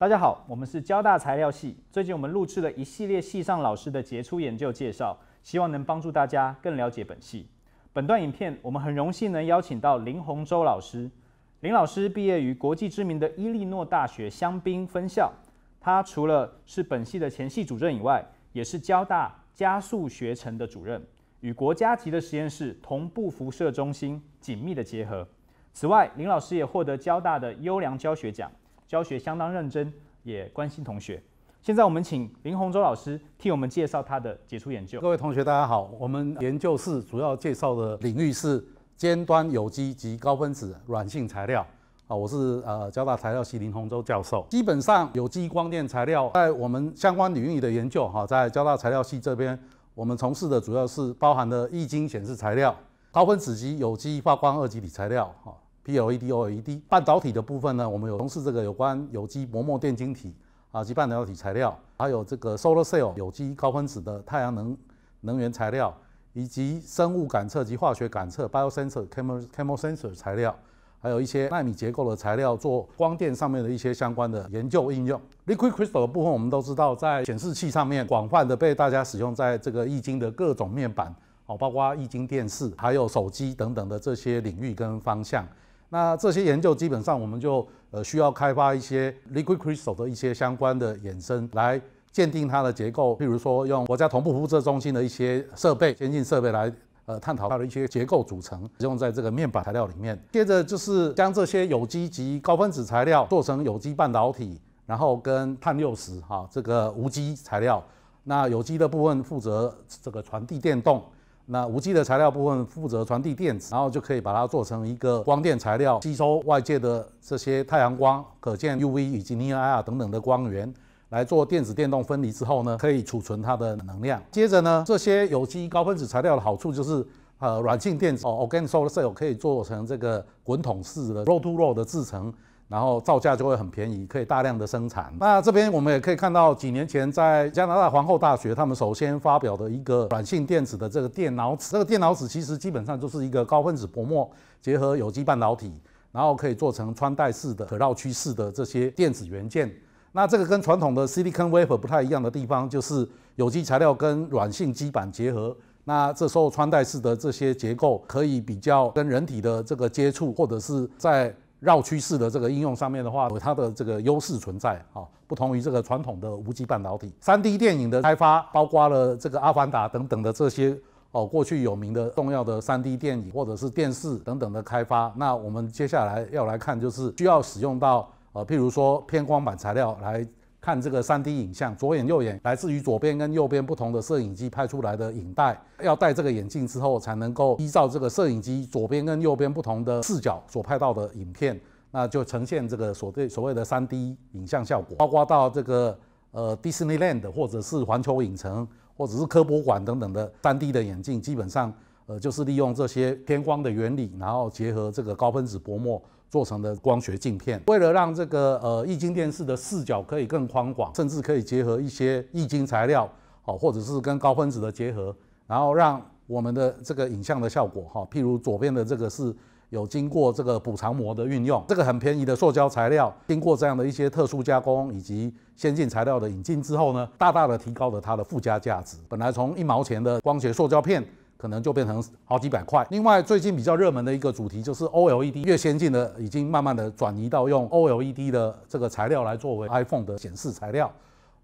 大家好，我们是交大材料系。最近我们录制了一系列系上老师的杰出研究介绍，希望能帮助大家更了解本系。本段影片我们很荣幸能邀请到林洪洲老师。林老师毕业于国际知名的伊利诺大学香槟分校，他除了是本系的前系主任以外，也是交大加速学程的主任，与国家级的实验室同步辐射中心紧密的结合。此外，林老师也获得交大的优良教学奖。教学相当认真，也关心同学。现在我们请林宏洲老师替我们介绍他的杰出研究。各位同学，大家好。我们研究室主要介绍的领域是尖端有机及高分子软性材料。啊，我是呃交大材料系林宏洲教授。基本上，有机光电材料在我们相关领域的研究，哈，在交大材料系这边，我们从事的主要是包含的液晶显示材料、高分子及有机发光二极体材料，哈。LED、OLED 半导体的部分呢，我们有从事这个有关有机薄膜电晶体啊及半导体材料，还有这个 solar cell 有机高分子的太阳能能源材料，以及生物感测及化学感测 （bio sensor、chemo chemosensor） 材料，还有一些纳米结构的材料做光电上面的一些相关的研究应用。Liquid crystal 的部分，我们都知道在显示器上面广泛的被大家使用，在这个液晶的各种面板，哦，包括液晶电视、还有手机等等的这些领域跟方向。那这些研究基本上我们就呃需要开发一些 liquid crystal 的一些相关的衍生，来鉴定它的结构。譬如说用国家同步辐射中心的一些设备、先进设备来呃探讨它的一些结构组成，用在这个面板材料里面。接着就是将这些有机及高分子材料做成有机半导体，然后跟碳六十哈这个无机材料，那有机的部分负责这个传递电动。那无机的材料部分负责传递电子，然后就可以把它做成一个光电材料，吸收外界的这些太阳光、可见、U V 以及 N I R 等等的光源，来做电子电动分离之后呢，可以储存它的能量。接着呢，这些有机高分子材料的好处就是，呃，软性电子哦，Organic Solar Cell 可以做成这个滚筒式的 Roll-to-Roll 的制成。然后造价就会很便宜，可以大量的生产。那这边我们也可以看到，几年前在加拿大皇后大学，他们首先发表的一个软性电子的这个电脑纸，这个电脑纸其实基本上就是一个高分子薄膜结合有机半导体，然后可以做成穿戴式的、可绕曲式的这些电子元件。那这个跟传统的 Silicon Wafer 不太一样的地方，就是有机材料跟软性基板结合。那这时候穿戴式的这些结构可以比较跟人体的这个接触，或者是在绕趋势的这个应用上面的话，有它的这个优势存在啊，不同于这个传统的无机半导体。三 D 电影的开发，包括了这个《阿凡达》等等的这些哦，过去有名的重要的三 D 电影或者是电视等等的开发。那我们接下来要来看，就是需要使用到呃，譬如说偏光板材料来。看这个 3D 影像，左眼、右眼来自于左边跟右边不同的摄影机拍出来的影带，要戴这个眼镜之后才能够依照这个摄影机左边跟右边不同的视角所拍到的影片，那就呈现这个所对所谓的 3D 影像效果，包括到这个呃 d i s n e y land 或者是环球影城或者是科博馆等等的 3D 的眼镜，基本上。呃，就是利用这些偏光的原理，然后结合这个高分子薄膜做成的光学镜片，为了让这个呃液晶电视的视角可以更宽广，甚至可以结合一些液晶材料，好或者是跟高分子的结合，然后让我们的这个影像的效果哈，譬如左边的这个是有经过这个补偿膜的运用，这个很便宜的塑胶材料，经过这样的一些特殊加工以及先进材料的引进之后呢，大大的提高了它的附加价值。本来从一毛钱的光学塑胶片。可能就变成好几百块。另外，最近比较热门的一个主题就是 OLED，越先进的已经慢慢的转移到用 OLED 的这个材料来作为 iPhone 的显示材料，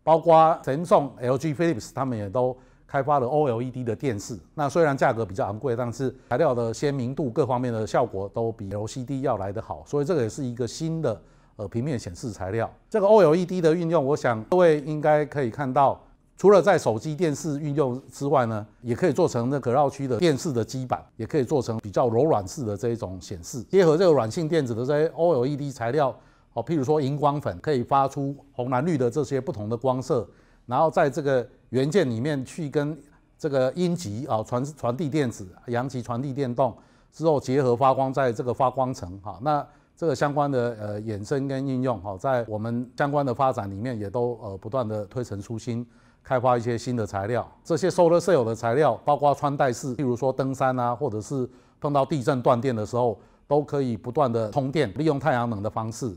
包括 Samsung、LG、Philips 他们也都开发了 OLED 的电视。那虽然价格比较昂贵，但是材料的鲜明度各方面的效果都比 LCD 要来得好，所以这个也是一个新的呃平面显示材料。这个 OLED 的运用，我想各位应该可以看到。除了在手机、电视运用之外呢，也可以做成那可绕区的电视的基板，也可以做成比较柔软式的这一种显示，结合这个软性电子的这些 OLED 材料，哦，譬如说荧光粉可以发出红、蓝、绿的这些不同的光色，然后在这个元件里面去跟这个阴极啊传传递电子，阳极传递电动之后结合发光，在这个发光层哈，那这个相关的呃衍生跟应用哈，在我们相关的发展里面也都呃不断的推陈出新。开发一些新的材料，这些收热射有的材料，包括穿戴式，例如说登山啊，或者是碰到地震断电的时候，都可以不断的通电，利用太阳能的方式。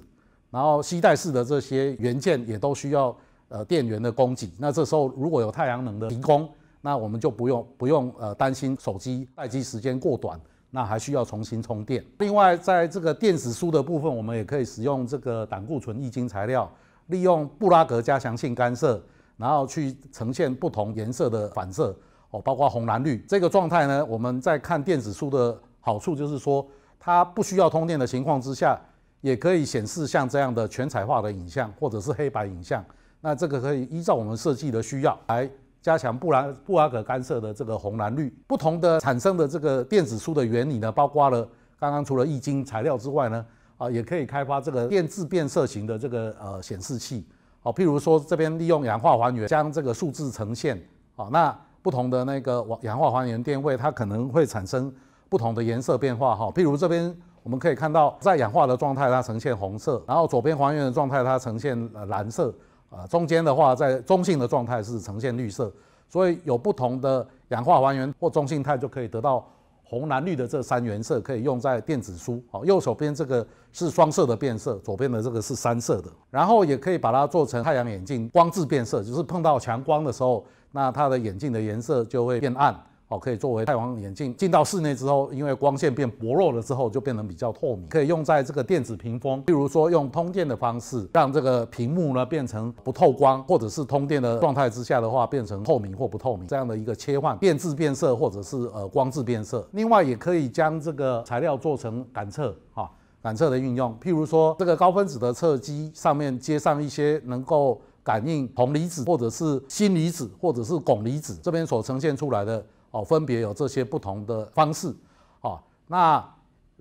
然后，吸带式的这些元件也都需要呃电源的供给。那这时候如果有太阳能的提供，那我们就不用不用呃担心手机待机时间过短，那还需要重新充电。另外，在这个电子书的部分，我们也可以使用这个胆固醇抑晶材料，利用布拉格加强性干涉。然后去呈现不同颜色的反射哦，包括红、蓝、绿这个状态呢。我们在看电子书的好处就是说，它不需要通电的情况之下，也可以显示像这样的全彩化的影像，或者是黑白影像。那这个可以依照我们设计的需要来加强布拉布拉格干涉的这个红、蓝、绿不同的产生的这个电子书的原理呢，包括了刚刚除了易经材料之外呢，啊，也可以开发这个电致变色型的这个呃显示器。哦，譬如说这边利用氧化还原将这个数字呈现，哦，那不同的那个氧化还原电位，它可能会产生不同的颜色变化哈。譬如这边我们可以看到，在氧化的状态它呈现红色，然后左边还原的状态它呈现蓝色，呃，中间的话在中性的状态是呈现绿色，所以有不同的氧化还原或中性态就可以得到。红、蓝、绿的这三原色可以用在电子书。好，右手边这个是双色的变色，左边的这个是三色的，然后也可以把它做成太阳眼镜，光质变色，就是碰到强光的时候，那它的眼镜的颜色就会变暗。哦，可以作为太阳眼镜，进到室内之后，因为光线变薄弱了之后，就变成比较透明，可以用在这个电子屏风，譬如说用通电的方式，让这个屏幕呢变成不透光，或者是通电的状态之下的话，变成透明或不透明这样的一个切换，变质变色或者是呃光质变色。另外也可以将这个材料做成感测啊，感测的运用，譬如说这个高分子的测机上面接上一些能够感应铜离子或者是锌离子或者是汞离子，这边所呈现出来的。好，分别有这些不同的方式。好，那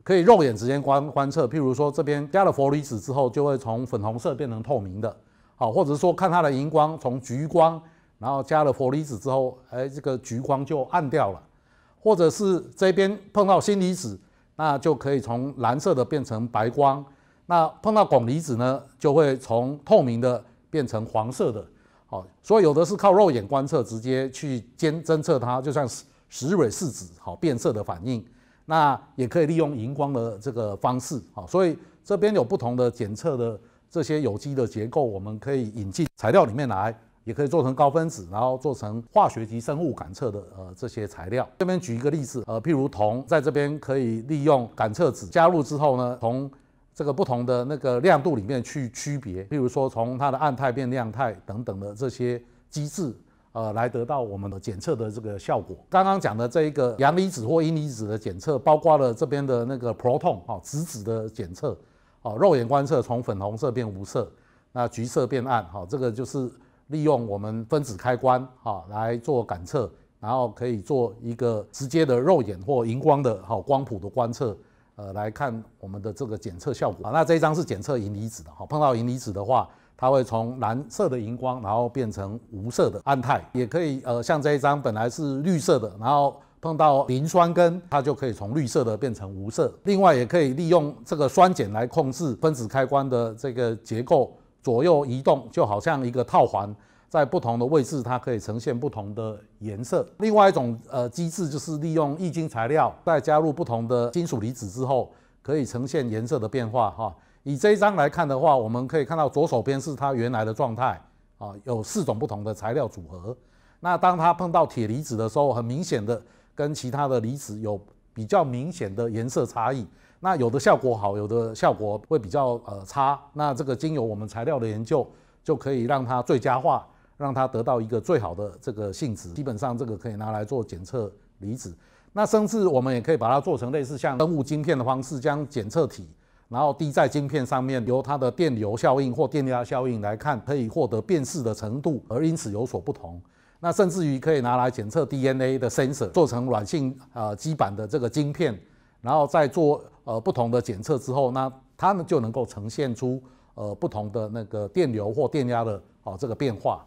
可以肉眼直接观观测。譬如说，这边加了氟离子之后，就会从粉红色变成透明的。好，或者是说看它的荧光，从橘光，然后加了氟离子之后，哎，这个橘光就暗掉了。或者是这边碰到锌离子，那就可以从蓝色的变成白光。那碰到汞离子呢，就会从透明的变成黄色的。好，所以有的是靠肉眼观测直接去监侦测它，就像石蕊试纸好变色的反应，那也可以利用荧光的这个方式好，所以这边有不同的检测的这些有机的结构，我们可以引进材料里面来，也可以做成高分子，然后做成化学及生物感测的呃这些材料。这边举一个例子，呃，譬如铜在这边可以利用感测纸加入之后呢，铜。这个不同的那个亮度里面去区别，比如说从它的暗态变亮态等等的这些机制，呃，来得到我们的检测的这个效果。刚刚讲的这一个阳离子或阴离子的检测，包括了这边的那个 proton 哈，质子的检测，哦，肉眼观测从粉红色变无色，那橘色变暗，好，这个就是利用我们分子开关哈来做感测，然后可以做一个直接的肉眼或荧光的好光谱的观测。呃，来看我们的这个检测效果那这一张是检测银离子的哈，碰到银离子的话，它会从蓝色的荧光，然后变成无色的暗态。也可以呃，像这一张本来是绿色的，然后碰到磷酸根，它就可以从绿色的变成无色。另外，也可以利用这个酸碱来控制分子开关的这个结构左右移动，就好像一个套环。在不同的位置，它可以呈现不同的颜色。另外一种呃机制就是利用易晶材料，在加入不同的金属离子之后，可以呈现颜色的变化。哈，以这一张来看的话，我们可以看到左手边是它原来的状态，啊，有四种不同的材料组合。那当它碰到铁离子的时候，很明显的跟其他的离子有比较明显的颜色差异。那有的效果好，有的效果会比较呃差。那这个经由我们材料的研究，就可以让它最佳化。让它得到一个最好的这个性质，基本上这个可以拿来做检测离子。那甚至我们也可以把它做成类似像生物晶片的方式，将检测体然后滴在晶片上面，由它的电流效应或电压效应来看，可以获得辨识的程度，而因此有所不同。那甚至于可以拿来检测 DNA 的 sensor，做成软性呃基板的这个晶片，然后再做呃不同的检测之后，那它们就能够呈现出呃不同的那个电流或电压的啊这个变化。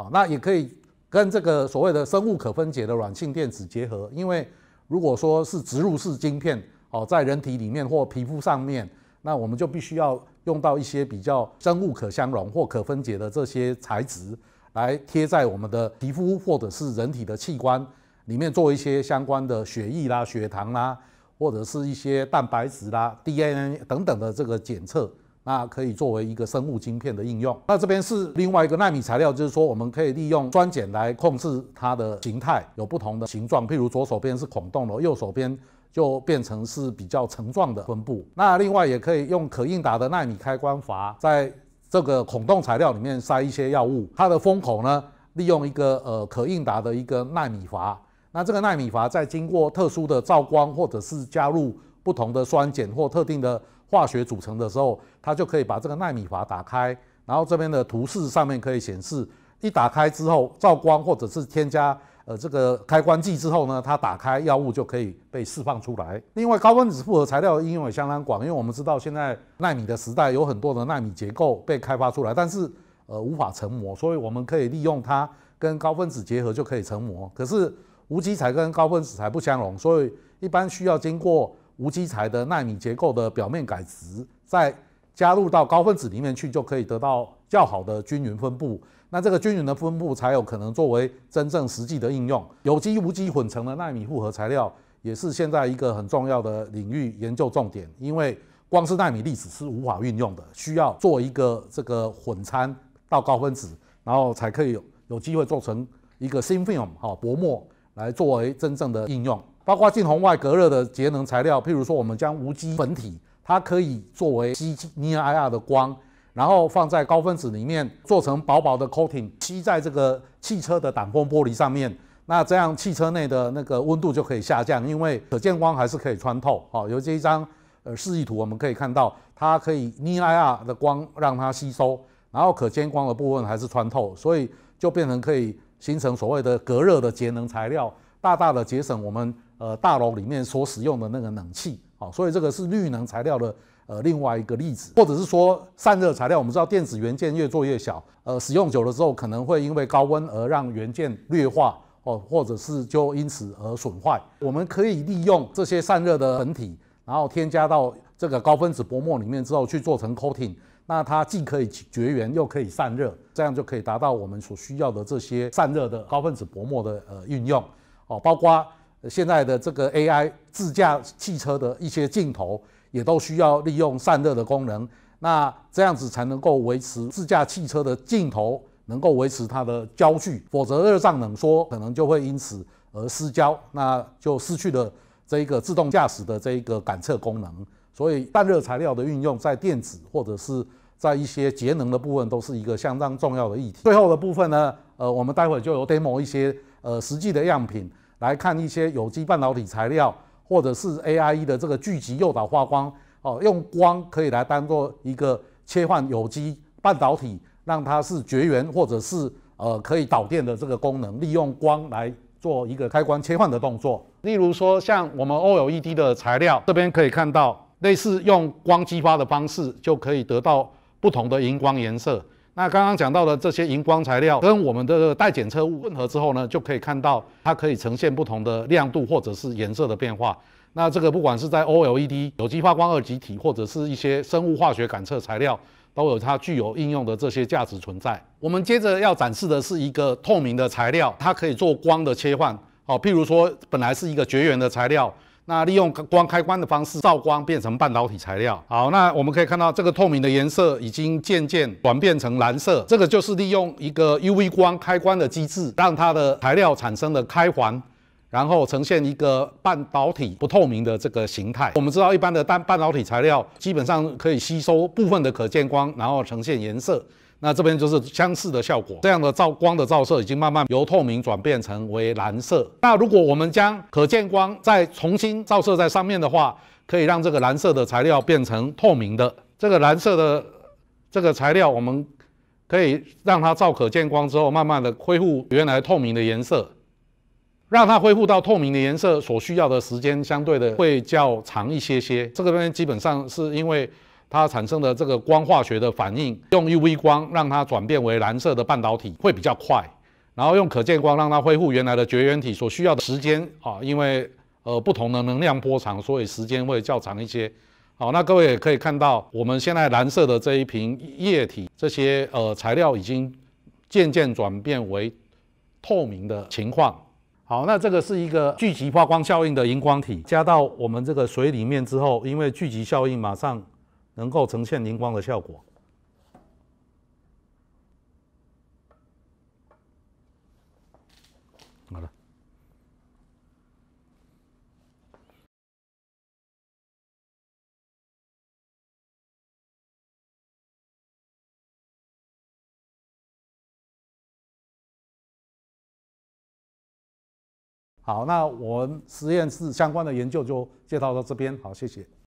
啊，那也可以跟这个所谓的生物可分解的软性电子结合，因为如果说是植入式晶片，哦，在人体里面或皮肤上面，那我们就必须要用到一些比较生物可相容或可分解的这些材质，来贴在我们的皮肤或者是人体的器官里面做一些相关的血液啦、血糖啦，或者是一些蛋白质啦、DNA 等等的这个检测。那可以作为一个生物晶片的应用。那这边是另外一个纳米材料，就是说我们可以利用酸碱来控制它的形态，有不同的形状。譬如左手边是孔洞的，右手边就变成是比较层状的分布。那另外也可以用可应答的纳米开关阀，在这个孔洞材料里面塞一些药物。它的封口呢，利用一个呃可应答的一个纳米阀。那这个纳米阀在经过特殊的照光，或者是加入不同的酸碱或特定的。化学组成的时候，它就可以把这个纳米阀打开，然后这边的图示上面可以显示，一打开之后，照光或者是添加呃这个开关剂之后呢，它打开药物就可以被释放出来。另外，高分子复合材料应用也相当广，因为我们知道现在纳米的时代有很多的纳米结构被开发出来，但是呃无法成膜，所以我们可以利用它跟高分子结合就可以成膜。可是无机材跟高分子材不相容，所以一般需要经过。无机材的纳米结构的表面改质，再加入到高分子里面去，就可以得到较好的均匀分布。那这个均匀的分布才有可能作为真正实际的应用。有机无机混成的纳米复合材料也是现在一个很重要的领域研究重点，因为光是纳米粒子是无法运用的，需要做一个这个混掺到高分子，然后才可以有机会做成一个新 film 好薄膜来作为真正的应用。包括近红外隔热的节能材料，譬如说我们将无机粉体，它可以作为吸 near IR 的光，然后放在高分子里面做成薄薄的 coating，吸在这个汽车的挡风玻璃上面，那这样汽车内的那个温度就可以下降，因为可见光还是可以穿透。好，有这一张呃示意图，我们可以看到，它可以 near IR 的光让它吸收，然后可见光的部分还是穿透，所以就变成可以形成所谓的隔热的节能材料，大大的节省我们。呃，大楼里面所使用的那个冷气，好，所以这个是绿能材料的呃另外一个例子，或者是说散热材料。我们知道电子元件越做越小，呃，使用久了之后可能会因为高温而让元件劣化，哦，或者是就因此而损坏。我们可以利用这些散热的本体，然后添加到这个高分子薄膜里面之后去做成 coating，那它既可以绝缘又可以散热，这样就可以达到我们所需要的这些散热的高分子薄膜的呃运用，哦，包括。现在的这个 AI 自驾汽车的一些镜头，也都需要利用散热的功能。那这样子才能够维持自驾汽车的镜头能够维持它的焦距，否则热胀冷缩可能就会因此而失焦，那就失去了这一个自动驾驶的这一个感测功能。所以散热材料的运用在电子或者是在一些节能的部分都是一个相当重要的议题。最后的部分呢，呃，我们待会就有 demo 一些呃实际的样品。来看一些有机半导体材料，或者是 A I E 的这个聚集诱导发光，哦，用光可以来当做一个切换有机半导体，让它是绝缘或者是呃可以导电的这个功能，利用光来做一个开关切换的动作。例如说像我们 O L E D 的材料，这边可以看到类似用光激发的方式，就可以得到不同的荧光颜色。那刚刚讲到的这些荧光材料跟我们的待检测物混合之后呢，就可以看到它可以呈现不同的亮度或者是颜色的变化。那这个不管是在 OLED 有机发光二极体或者是一些生物化学感测材料，都有它具有应用的这些价值存在。我们接着要展示的是一个透明的材料，它可以做光的切换。哦，譬如说本来是一个绝缘的材料。那利用光开关的方式照光变成半导体材料。好，那我们可以看到这个透明的颜色已经渐渐转变成蓝色，这个就是利用一个 U V 光开关的机制，让它的材料产生了开环，然后呈现一个半导体不透明的这个形态。我们知道一般的单半导体材料基本上可以吸收部分的可见光，然后呈现颜色。那这边就是相似的效果，这样的照光的照射已经慢慢由透明转变成为蓝色。那如果我们将可见光再重新照射在上面的话，可以让这个蓝色的材料变成透明的。这个蓝色的这个材料，我们可以让它照可见光之后，慢慢的恢复原来透明的颜色，让它恢复到透明的颜色所需要的时间相对的会较长一些些。这个东西基本上是因为。它产生的这个光化学的反应，用 U V 光让它转变为蓝色的半导体会比较快，然后用可见光让它恢复原来的绝缘体所需要的时间啊，因为呃不同的能量波长，所以时间会较长一些。好，那各位也可以看到，我们现在蓝色的这一瓶液体，这些呃材料已经渐渐转变为透明的情况。好，那这个是一个聚集发光效应的荧光体，加到我们这个水里面之后，因为聚集效应马上。能够呈现荧光的效果。好了。好，那我实验室相关的研究就介绍到这边。好，谢谢。